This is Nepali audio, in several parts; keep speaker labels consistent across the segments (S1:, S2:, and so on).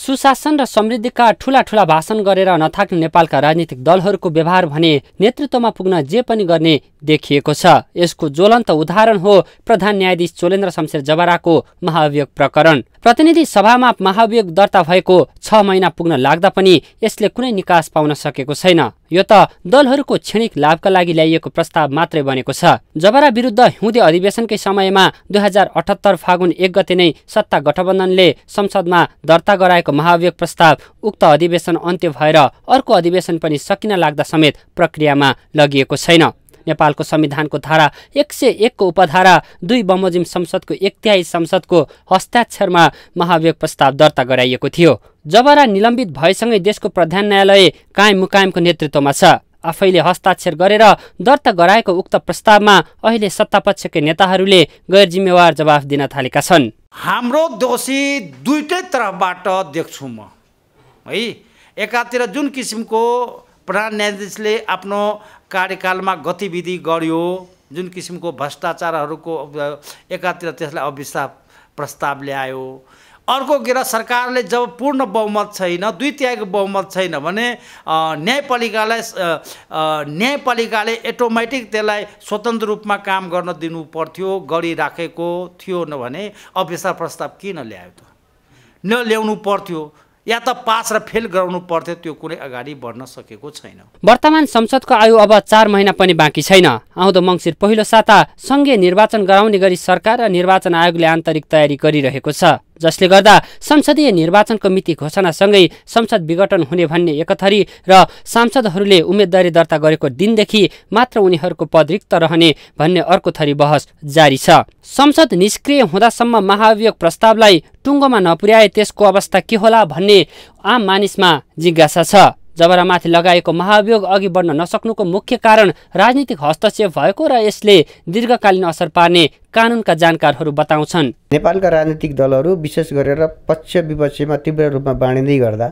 S1: सुशासन र समृद्धिका ठूला ठुला भाषण गरेर नथाक्ने नेपालका राजनीतिक दलहरूको व्यवहार भने नेतृत्वमा पुग्न जे पनि गर्ने देखिएको छ यसको ज्वलन्त उदाहरण हो प्रधान न्यायाधीश चोलेन्द्र शमशेर जबराको महाअभियोग प्रकरण प्रतिनिधि सभामा महाभियोग दर्ता भएको छ महिना पुग्न लाग्दा पनि यसले कुनै निकास पाउन सकेको छैन यो त दलहरूको क्षणिक लाभका लागि ल्याइएको प्रस्ताव मात्रै बनेको छ जबरा विरुद्ध हिउँदे अधिवेशनकै समयमा दुई हजार अठहत्तर फागुन एक गते नै सत्ता गठबन्धनले संसदमा दर्ता गराएको महाभियोग प्रस्ताव उक्त अधिवेशन अन्त्य भएर अर्को अधिवेशन पनि सकिन लाग्दा समेत प्रक्रियामा लगिएको छैन नेपालको संविधानको धारा एक सय एकको उपधारा दुई बमोजिम संसदको एक तिहाई संसदको हस्ताक्षरमा महाभियोग प्रस्ताव दर्ता गराइएको थियो जबरा निलम्बित भएसँगै देशको प्रधान न्यायालय कायम मुकायमको नेतृत्वमा छ आफैले हस्ताक्षर गरेर दर्ता गराएको उक्त प्रस्तावमा अहिले सत्तापक्षकै नेताहरूले गैर जिम्मेवार जवाफ दिन थालेका छन्
S2: हाम्रो दोषी दुइटै तर्फबाट देख्छु म है एकातिर जुन किसिमको प्रधान न्यायाधीशले आफ्नो कार्यकालमा गतिविधि गर्यो जुन किसिमको भ्रष्टाचारहरूको एकातिर त्यसलाई अविश्वास प्रस्ताव ल्यायो अर्कोतिर सरकारले जब पूर्ण बहुमत छैन दुई तिहाईको बहुमत छैन भने न्यायपालिकालाई न्यायपालिकाले एटोमेटिक त्यसलाई स्वतन्त्र रूपमा काम गर्न दिनु पर्थ्यो गरिराखेको थियो नभने अविश्वास प्रस्ताव किन ल्यायो त नल्याउनु पर्थ्यो या त पास र फेल गराउनु पर्थ्यो त्यो कुनै अगाडि बढ्न सकेको छैन
S1: वर्तमान संसदको आयु अब चार महिना पनि बाँकी छैन आउँदो मङ्सिर पहिलो साता सङ्घीय निर्वाचन गराउने गरी सरकार र निर्वाचन आयोगले आन्तरिक तयारी गरिरहेको छ जसले गर्दा संसदीय निर्वाचनको मिति घोषणासँगै संसद विघटन हुने भन्ने एकथरी र सांसदहरूले उम्मेदवारी दर्ता गरेको दिनदेखि मात्र उनीहरूको पद रिक्त रहने भन्ने अर्को थरी बहस जारी छ संसद निष्क्रिय हुँदासम्म महाभियोग प्रस्तावलाई टुङ्गोमा नपुर्याए त्यसको अवस्था के होला भन्ने आम मानिसमा जिज्ञासा छ जबरामाथि लगाएको महाभियोग अघि बढ्न नसक्नुको मुख्य कारण राजनीतिक हस्तक्षेप भएको र यसले दीर्घकालीन असर पार्ने कानुनका जानकारहरू बताउँछन्
S3: नेपालका राजनीतिक दलहरू विशेष गरेर पक्ष विपक्षमा तीव्र रूपमा बाँडिँदै गर्दा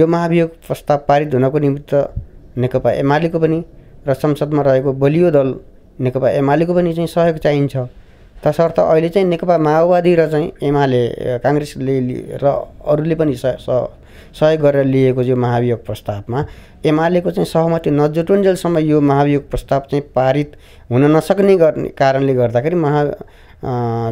S3: यो महाभियोग प्रस्ताव पारित हुनको निमित्त नेकपा एमालेको पनि र संसदमा रहेको बलियो दल नेकपा एमालेको पनि चाहिँ सहयोग चाहिन्छ तसर्थ अहिले चाहिँ नेकपा माओवादी र चाहिँ एमाले काङ्ग्रेसले र अरूले पनि सहयोग गरेर लिएको यो महाभियोग प्रस्तावमा एमालेको चाहिँ सहमति नजुटुन्जेलसम्म यो महाभियोग प्रस्ताव चाहिँ पारित हुन नसक्ने गर्ने कारणले गर्दाखेरि महा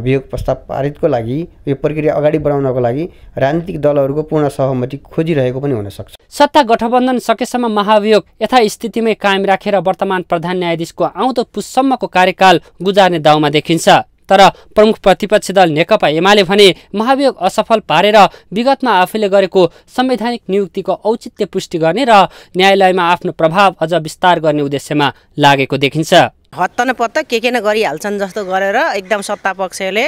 S3: वियोग प्रस्ताव पारितको लागि यो प्रक्रिया अगाडि बढाउनको लागि राजनीतिक दलहरूको पूर्ण सहमति खोजिरहेको पनि हुनसक्छ
S1: सत्ता गठबन्धन सकेसम्म महाभियोग यथास्थितिमै कायम राखेर वर्तमान प्रधान न्यायाधीशको आउँदो पुसम्मको कार्यकाल गुजार्ने दाउमा देखिन्छ तर प्रमुख प्रतिपक्षी दल नेकपा एमाले भने महाभियोग असफल पारेर विगतमा आफूले गरेको संवैधानिक नियुक्तिको औचित्य पुष्टि गर्ने र न्यायालयमा आफ्नो प्रभाव अझ विस्तार गर्ने उद्देश्यमा लागेको देखिन्छ
S4: हत्त नपत्त के के न गरिहाल्छन् जस्तो गरेर एकदम सत्ता पक्षले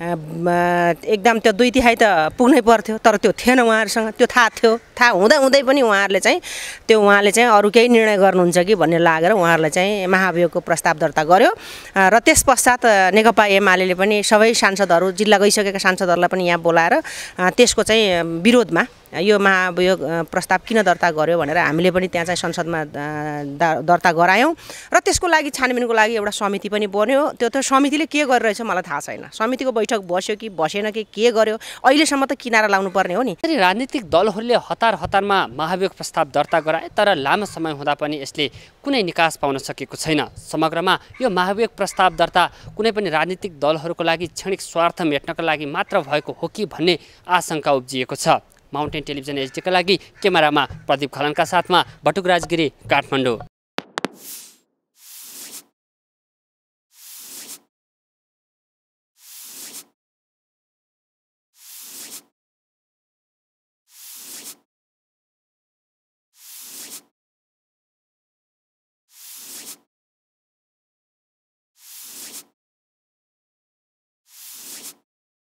S4: एकदम त्यो दुई तिहाई त पुग्नै पर्थ्यो तर त्यो थिएन उहाँहरूसँग त्यो थाहा थियो थाहा हुँदै हुँदै पनि उहाँहरूले चाहिँ त्यो उहाँले चाहिँ अरू केही निर्णय गर्नुहुन्छ कि भन्ने लागेर उहाँहरूलाई चाहिँ महाभियोगको प्रस्ताव दर्ता गर्यो र त्यस पश्चात नेकपा एमाले पनि सबै सांसदहरू जिल्ला गइसकेका सांसदहरूलाई पनि यहाँ बोलाएर त्यसको चाहिँ विरोधमा यो महाभियोग प्रस्ताव किन दर्ता गर्यो भनेर हामीले पनि त्यहाँ चाहिँ संसदमा दर्ता गरायौँ र त्यसको लागि छानबिनको लागि एउटा समिति पनि बन्यो त्यो त समितिले के गरिरहेछ मलाई थाहा छैन समितिको बैठक बस्यो कि बसेन कि के गर्यो अहिलेसम्म त किनारा लाउनु पर्ने हो नि राजनीतिक दलहरूले हतार हतारमा महाभियोग प्रस्ताव दर्ता गराए
S1: तर लामो समय हुँदा पनि यसले कुनै निकास पाउन सकेको छैन समग्रमा यो महाभियोग प्रस्ताव दर्ता कुनै पनि राजनीतिक दलहरूको लागि क्षणिक स्वार्थ मेट्नको लागि मात्र भएको हो कि भन्ने आशंका उब्जिएको छ माउन्टेन टेलिभिजन एचडीका लागि क्यामेरामा प्रदीप खलनका साथमा भटुकराजगिरी राजगिरी काठमाडौँ